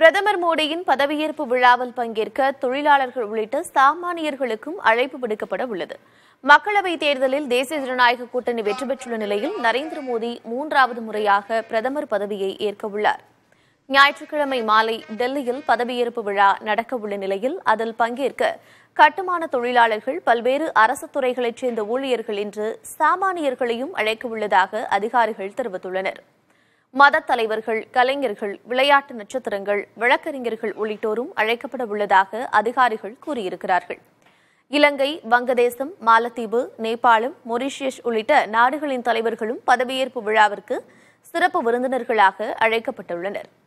பிரதமர் மோடியின் பதவியேற்பு விழாவில் பங்கேற்க தொழிலாளர்கள் உள்ளிட்ட சாமானியர்களுக்கும் அழைப்பு விடுக்கப்பட உள்ளது மக்களவைத் தேர்தலில் தேசிய ஜனநாயக கூட்டணி வெற்றி பெற்றுள்ள நிலையில் நரேந்திர மோடி மூன்றாவது முறையாக பிரதமர் பதவியை ஏற்கவுள்ளார் ஞாயிற்றுக்கிழமை மாலை டெல்லியில் பதவியேற்பு விழா நடக்கவுள்ள நிலையில் அதில் பங்கேற்க கட்டுமான தொழிலாளர்கள் பல்வேறு அரசு துறைகளைச் சேர்ந்த ஊழியர்கள் இன்று சாமானியர்களையும் அழைக்கவுள்ளதாக அதிகாரிகள் தெரிவித்துள்ளனா் மத தலைவர்கள் கலைஞர்கள் விளையாட்டு நட்சத்திரங்கள் வழக்கறிஞர்கள் உள்ளிட்டோரும் அழைக்கப்பட உள்ளதாக அதிகாரிகள் கூறியிருக்கிறார்கள் இலங்கை வங்கதேசம் மாலத்தீவு நேபாளம் மொரிஷியஸ் உள்ளிட்ட நாடுகளின் தலைவர்களும் பதவியேற்பு விழாவிற்கு சிறப்பு விருந்தினர்களாக அழைக்கப்பட்டுள்ளனா்